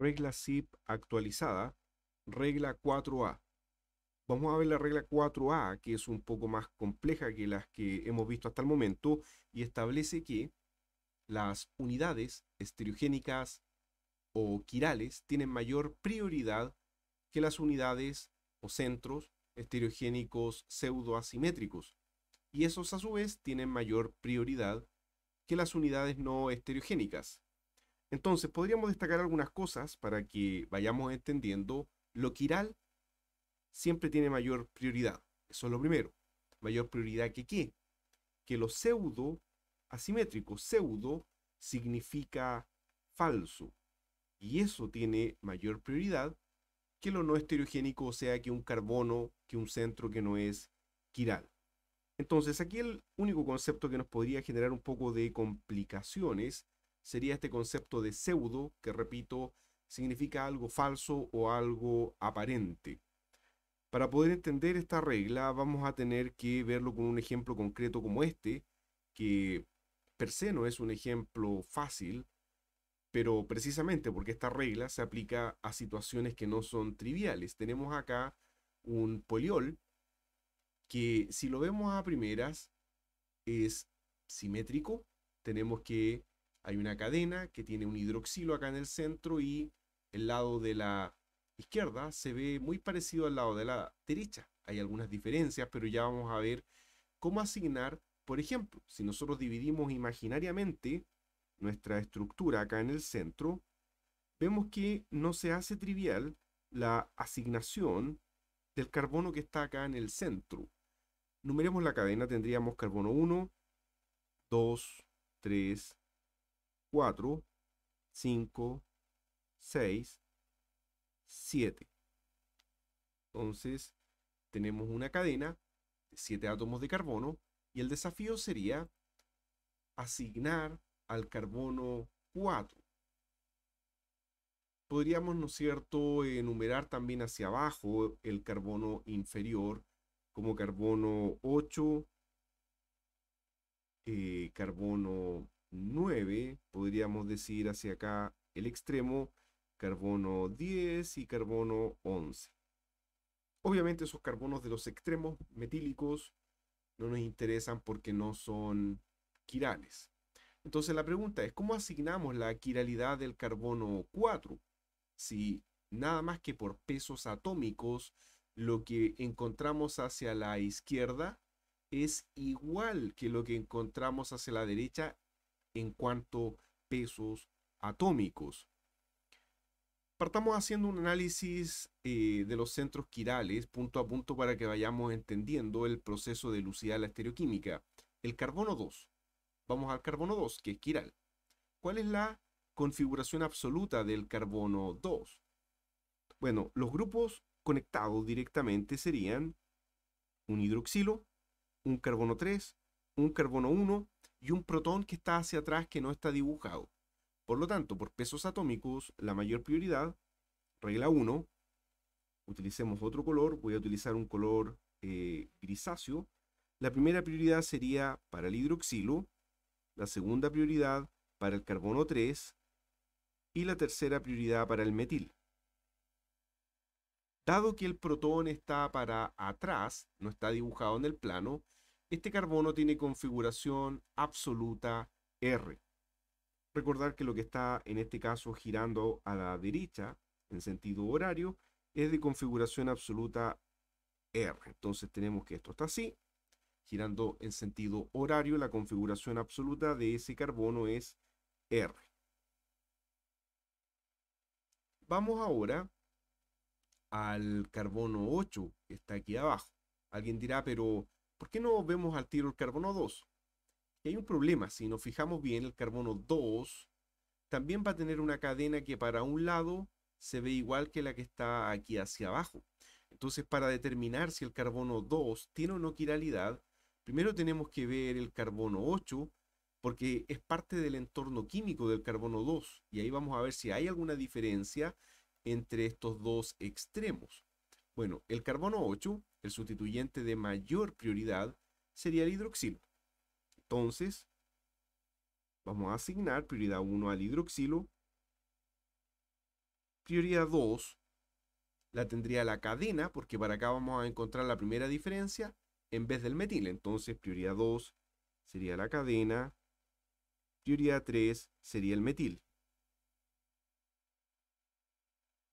regla SIP actualizada, regla 4A. Vamos a ver la regla 4A, que es un poco más compleja que las que hemos visto hasta el momento, y establece que las unidades estereogénicas o quirales tienen mayor prioridad que las unidades o centros estereogénicos pseudoasimétricos, y esos a su vez tienen mayor prioridad que las unidades no estereogénicas, entonces, podríamos destacar algunas cosas para que vayamos entendiendo lo quiral siempre tiene mayor prioridad. Eso es lo primero. Mayor prioridad que qué? Que lo pseudo asimétrico, pseudo significa falso. Y eso tiene mayor prioridad que lo no estereogénico, o sea, que un carbono, que un centro que no es quiral. Entonces, aquí el único concepto que nos podría generar un poco de complicaciones sería este concepto de pseudo, que repito, significa algo falso o algo aparente. Para poder entender esta regla vamos a tener que verlo con un ejemplo concreto como este, que per se no es un ejemplo fácil, pero precisamente porque esta regla se aplica a situaciones que no son triviales. Tenemos acá un poliol que si lo vemos a primeras es simétrico, tenemos que hay una cadena que tiene un hidroxilo acá en el centro y el lado de la izquierda se ve muy parecido al lado de la derecha. Hay algunas diferencias, pero ya vamos a ver cómo asignar, por ejemplo, si nosotros dividimos imaginariamente nuestra estructura acá en el centro, vemos que no se hace trivial la asignación del carbono que está acá en el centro. Numeremos la cadena, tendríamos carbono 1, 2, 3, 4, 5, 6, 7. Entonces, tenemos una cadena de 7 átomos de carbono y el desafío sería asignar al carbono 4. Podríamos, ¿no es cierto?, enumerar también hacia abajo el carbono inferior como carbono 8, y eh, carbono 9, podríamos decir hacia acá el extremo, carbono 10 y carbono 11. Obviamente esos carbonos de los extremos metílicos no nos interesan porque no son quirales. Entonces la pregunta es, ¿cómo asignamos la quiralidad del carbono 4? Si nada más que por pesos atómicos, lo que encontramos hacia la izquierda es igual que lo que encontramos hacia la derecha en cuanto a pesos atómicos. Partamos haciendo un análisis eh, de los centros quirales punto a punto para que vayamos entendiendo el proceso de lucidez de la estereoquímica. El carbono 2. Vamos al carbono 2, que es quiral. ¿Cuál es la configuración absoluta del carbono 2? Bueno, los grupos conectados directamente serían un hidroxilo, un carbono 3, un carbono 1 y un protón que está hacia atrás que no está dibujado. Por lo tanto, por pesos atómicos, la mayor prioridad, regla 1, utilicemos otro color, voy a utilizar un color eh, grisáceo. La primera prioridad sería para el hidroxilo, la segunda prioridad para el carbono 3 y la tercera prioridad para el metil. Dado que el protón está para atrás, no está dibujado en el plano, este carbono tiene configuración absoluta R. Recordar que lo que está en este caso girando a la derecha en sentido horario es de configuración absoluta R. Entonces tenemos que esto está así, girando en sentido horario, la configuración absoluta de ese carbono es R. Vamos ahora al carbono 8, que está aquí abajo. Alguien dirá, pero ¿Por qué no vemos al tiro el carbono 2? hay un problema, si nos fijamos bien, el carbono 2 también va a tener una cadena que para un lado se ve igual que la que está aquí hacia abajo. Entonces, para determinar si el carbono 2 tiene o no quiralidad, primero tenemos que ver el carbono 8, porque es parte del entorno químico del carbono 2, y ahí vamos a ver si hay alguna diferencia entre estos dos extremos. Bueno, el carbono 8 el sustituyente de mayor prioridad sería el hidroxilo. Entonces, vamos a asignar prioridad 1 al hidroxilo. Prioridad 2 la tendría la cadena, porque para acá vamos a encontrar la primera diferencia en vez del metil. Entonces, prioridad 2 sería la cadena. Prioridad 3 sería el metil.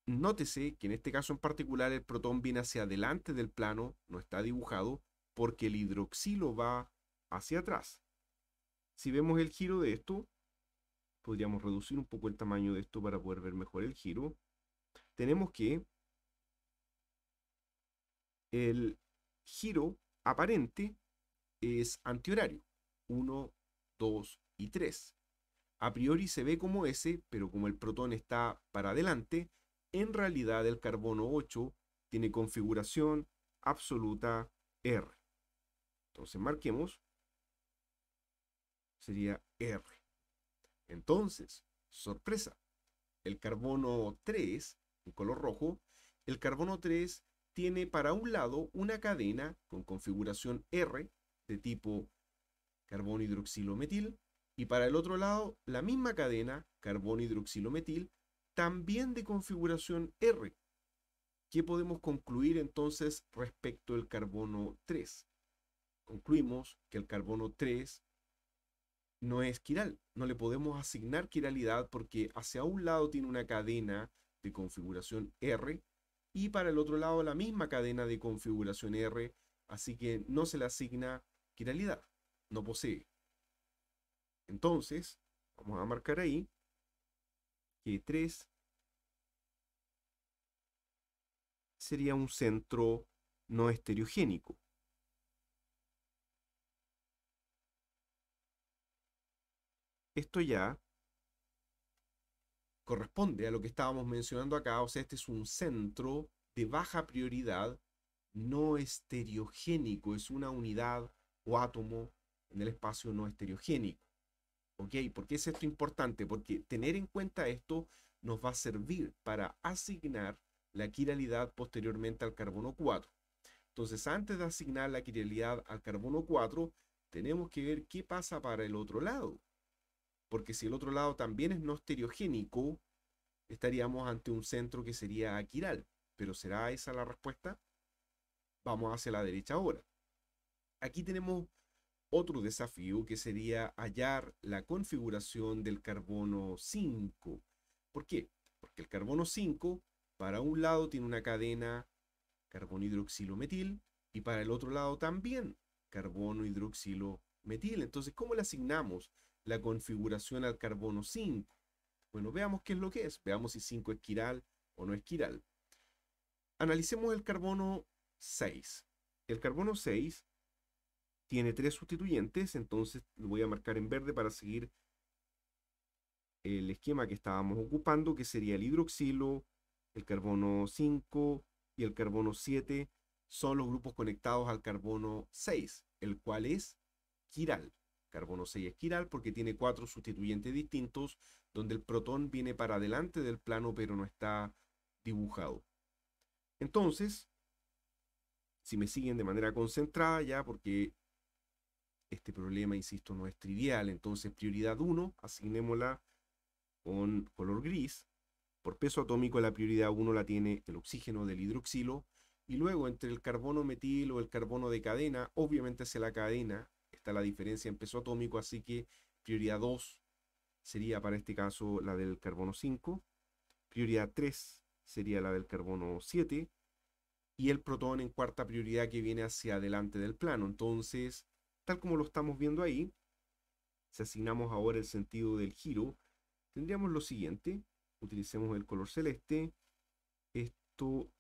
Nótese que en este caso en particular el protón viene hacia adelante del plano, no está dibujado, porque el hidroxilo va hacia atrás. Si vemos el giro de esto, podríamos reducir un poco el tamaño de esto para poder ver mejor el giro. Tenemos que el giro aparente es antihorario, 1, 2 y 3. A priori se ve como ese, pero como el protón está para adelante, en realidad el carbono 8 tiene configuración absoluta R. Entonces marquemos, sería R. Entonces, sorpresa, el carbono 3, en color rojo, el carbono 3 tiene para un lado una cadena con configuración R de tipo carbono hidroxilometil y para el otro lado la misma cadena carbono hidroxilometil también de configuración R. ¿Qué podemos concluir entonces respecto al carbono 3? Concluimos que el carbono 3 no es quiral. No le podemos asignar quiralidad porque hacia un lado tiene una cadena de configuración R y para el otro lado la misma cadena de configuración R, así que no se le asigna quiralidad, no posee. Entonces, vamos a marcar ahí 3 sería un centro no estereogénico. Esto ya corresponde a lo que estábamos mencionando acá, o sea, este es un centro de baja prioridad no estereogénico, es una unidad o átomo en el espacio no estereogénico. ¿Por qué es esto importante? Porque tener en cuenta esto nos va a servir para asignar la quiralidad posteriormente al carbono 4. Entonces, antes de asignar la quiralidad al carbono 4, tenemos que ver qué pasa para el otro lado. Porque si el otro lado también es no estereogénico, estaríamos ante un centro que sería aquiral. ¿Pero será esa la respuesta? Vamos hacia la derecha ahora. Aquí tenemos otro desafío que sería hallar la configuración del carbono 5. ¿Por qué? Porque el carbono 5 para un lado tiene una cadena carbono metil y para el otro lado también carbono metil Entonces, ¿cómo le asignamos la configuración al carbono 5? Bueno, veamos qué es lo que es. Veamos si 5 es quiral o no es quiral. Analicemos el carbono 6. El carbono 6 tiene tres sustituyentes, entonces lo voy a marcar en verde para seguir el esquema que estábamos ocupando, que sería el hidroxilo, el carbono 5 y el carbono 7, son los grupos conectados al carbono 6, el cual es quiral. Carbono 6 es quiral porque tiene cuatro sustituyentes distintos, donde el protón viene para adelante del plano pero no está dibujado. Entonces, si me siguen de manera concentrada ya, porque este problema, insisto, no es trivial. Entonces, prioridad 1, asignémosla con color gris. Por peso atómico, la prioridad 1 la tiene el oxígeno del hidroxilo. Y luego, entre el carbono metil o el carbono de cadena, obviamente hacia la cadena está la diferencia en peso atómico, así que prioridad 2 sería para este caso la del carbono 5. Prioridad 3 sería la del carbono 7 y el protón en cuarta prioridad que viene hacia adelante del plano. Entonces, tal como lo estamos viendo ahí, si asignamos ahora el sentido del giro, tendríamos lo siguiente, utilicemos el color celeste, esto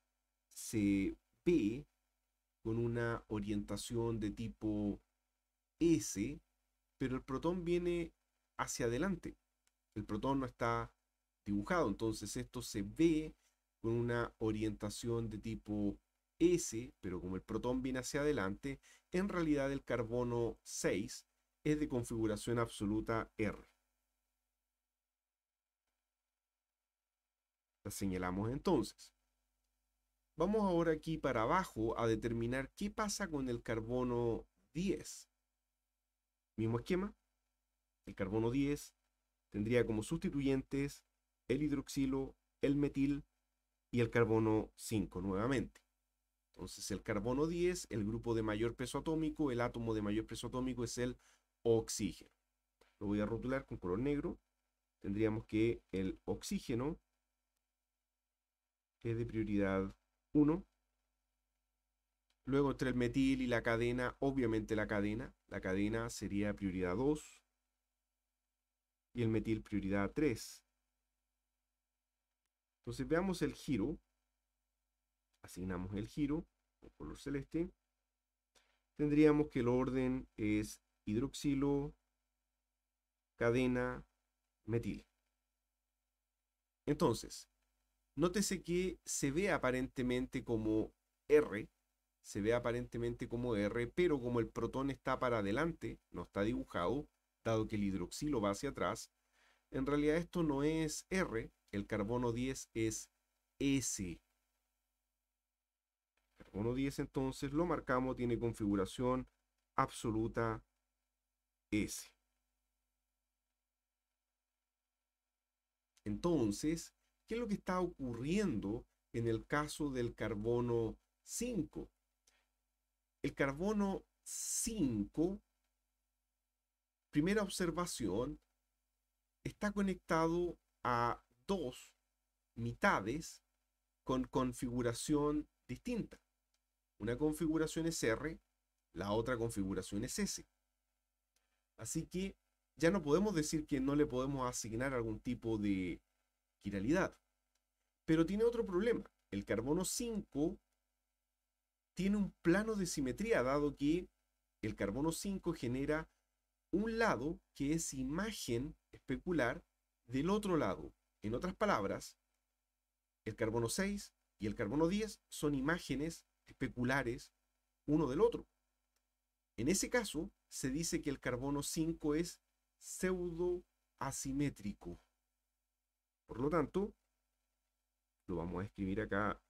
se ve con una orientación de tipo S, pero el protón viene hacia adelante, el protón no está dibujado, entonces esto se ve con una orientación de tipo pero como el protón viene hacia adelante, en realidad el carbono 6 es de configuración absoluta R. La señalamos entonces. Vamos ahora aquí para abajo a determinar qué pasa con el carbono 10. Mismo esquema. El carbono 10 tendría como sustituyentes el hidroxilo, el metil y el carbono 5 nuevamente. Entonces el carbono 10, el grupo de mayor peso atómico, el átomo de mayor peso atómico es el oxígeno. Lo voy a rotular con color negro. Tendríamos que el oxígeno es de prioridad 1. Luego entre el metil y la cadena, obviamente la cadena. La cadena sería prioridad 2. Y el metil prioridad 3. Entonces veamos el giro asignamos el giro el color celeste, tendríamos que el orden es hidroxilo, cadena, metil. Entonces, nótese que se ve aparentemente como R, se ve aparentemente como R, pero como el protón está para adelante, no está dibujado, dado que el hidroxilo va hacia atrás, en realidad esto no es R, el carbono 10 es S. 1.10 entonces lo marcamos, tiene configuración absoluta S. Entonces, ¿qué es lo que está ocurriendo en el caso del carbono 5? El carbono 5, primera observación, está conectado a dos mitades con configuración distinta. Una configuración es R, la otra configuración es S. Así que ya no podemos decir que no le podemos asignar algún tipo de quiralidad. Pero tiene otro problema. El carbono 5 tiene un plano de simetría, dado que el carbono 5 genera un lado que es imagen especular del otro lado. En otras palabras, el carbono 6 y el carbono 10 son imágenes especulares uno del otro. En ese caso, se dice que el carbono 5 es pseudoasimétrico. Por lo tanto, lo vamos a escribir acá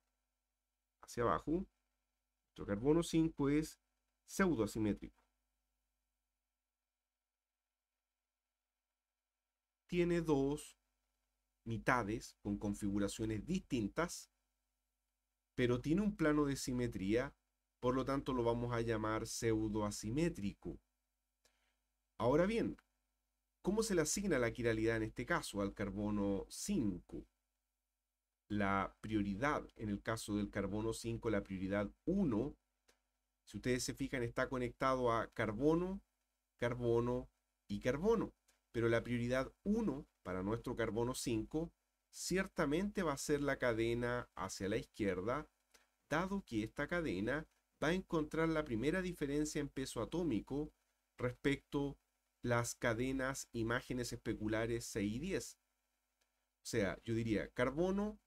hacia abajo. Nuestro carbono 5 es pseudoasimétrico. Tiene dos mitades con configuraciones distintas pero tiene un plano de simetría, por lo tanto lo vamos a llamar pseudoasimétrico. Ahora bien, ¿cómo se le asigna la quiralidad en este caso al carbono 5? La prioridad, en el caso del carbono 5, la prioridad 1, si ustedes se fijan, está conectado a carbono, carbono y carbono. Pero la prioridad 1 para nuestro carbono 5 ciertamente va a ser la cadena hacia la izquierda, dado que esta cadena va a encontrar la primera diferencia en peso atómico respecto las cadenas imágenes especulares 6 y 10. O sea, yo diría carbono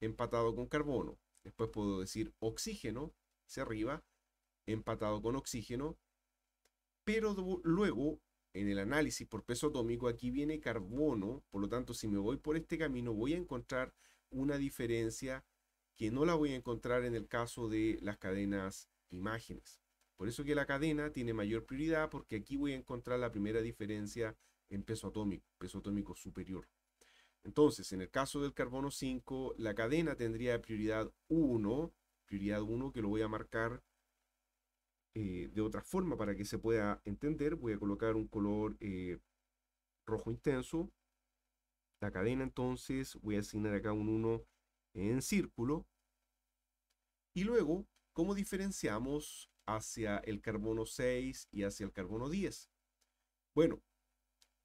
empatado con carbono. Después puedo decir oxígeno hacia arriba, empatado con oxígeno. Pero luego en el análisis por peso atómico, aquí viene carbono, por lo tanto, si me voy por este camino, voy a encontrar una diferencia que no la voy a encontrar en el caso de las cadenas imágenes. Por eso que la cadena tiene mayor prioridad, porque aquí voy a encontrar la primera diferencia en peso atómico, peso atómico superior. Entonces, en el caso del carbono 5, la cadena tendría prioridad 1, prioridad 1 que lo voy a marcar eh, de otra forma para que se pueda entender. Voy a colocar un color eh, rojo intenso. La cadena entonces, voy a asignar acá un 1 en círculo. Y luego, ¿cómo diferenciamos hacia el carbono 6 y hacia el carbono 10? Bueno,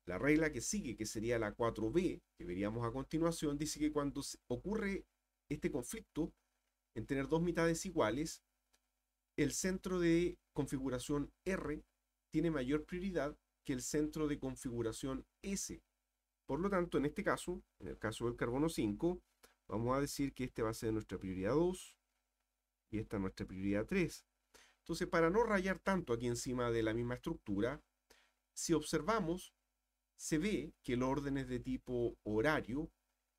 la regla que sigue, que sería la 4B, que veríamos a continuación, dice que cuando ocurre este conflicto en tener dos mitades iguales, el centro de configuración R tiene mayor prioridad que el centro de configuración S. Por lo tanto, en este caso, en el caso del carbono 5, vamos a decir que este va a ser nuestra prioridad 2 y esta nuestra prioridad 3. Entonces, para no rayar tanto aquí encima de la misma estructura, si observamos, se ve que el orden es de tipo horario,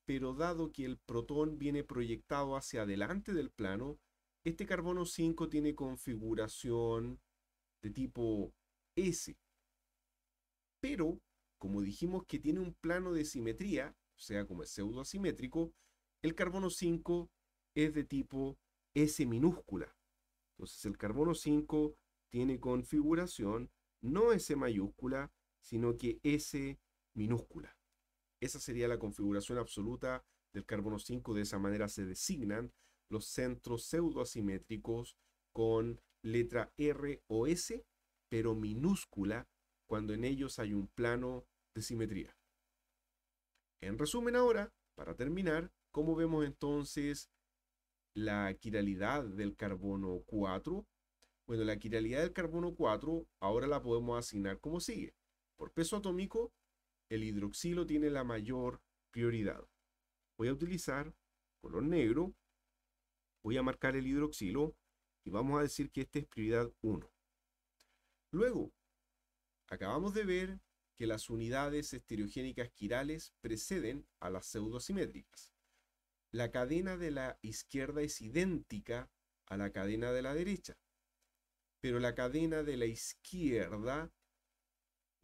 pero dado que el protón viene proyectado hacia adelante del plano, este carbono 5 tiene configuración de tipo S, pero como dijimos que tiene un plano de simetría, o sea, como es pseudoasimétrico, el carbono 5 es de tipo S minúscula. Entonces el carbono 5 tiene configuración no S mayúscula, sino que S minúscula. Esa sería la configuración absoluta del carbono 5, de esa manera se designan los centros pseudoasimétricos con letra R o S, pero minúscula cuando en ellos hay un plano de simetría. En resumen ahora, para terminar, ¿cómo vemos entonces la quiralidad del carbono 4? Bueno, la quiralidad del carbono 4 ahora la podemos asignar como sigue. Por peso atómico, el hidroxilo tiene la mayor prioridad. Voy a utilizar color negro Voy a marcar el hidroxilo y vamos a decir que este es prioridad 1. Luego, acabamos de ver que las unidades estereogénicas quirales preceden a las pseudosimétricas. La cadena de la izquierda es idéntica a la cadena de la derecha, pero la cadena de la izquierda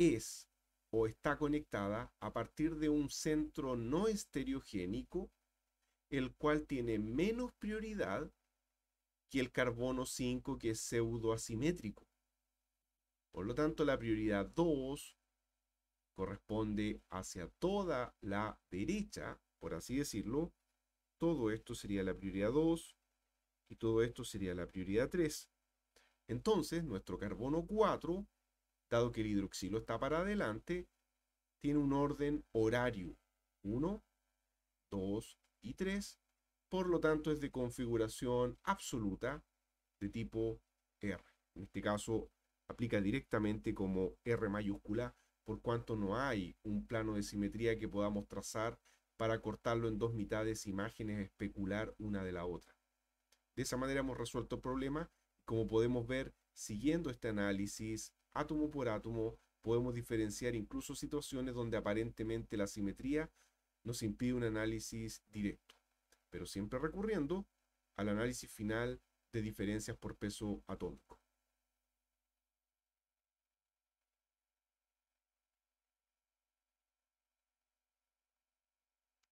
es o está conectada a partir de un centro no estereogénico el cual tiene menos prioridad que el carbono 5 que es pseudoasimétrico. Por lo tanto, la prioridad 2 corresponde hacia toda la derecha, por así decirlo. Todo esto sería la prioridad 2 y todo esto sería la prioridad 3. Entonces, nuestro carbono 4, dado que el hidroxilo está para adelante, tiene un orden horario. 1, 2, 3. Por lo tanto, es de configuración absoluta de tipo R. En este caso, aplica directamente como R mayúscula, por cuanto no hay un plano de simetría que podamos trazar para cortarlo en dos mitades imágenes especular una de la otra. De esa manera hemos resuelto el problema. Como podemos ver, siguiendo este análisis, átomo por átomo, podemos diferenciar incluso situaciones donde aparentemente la simetría nos impide un análisis directo, pero siempre recurriendo al análisis final de diferencias por peso atómico.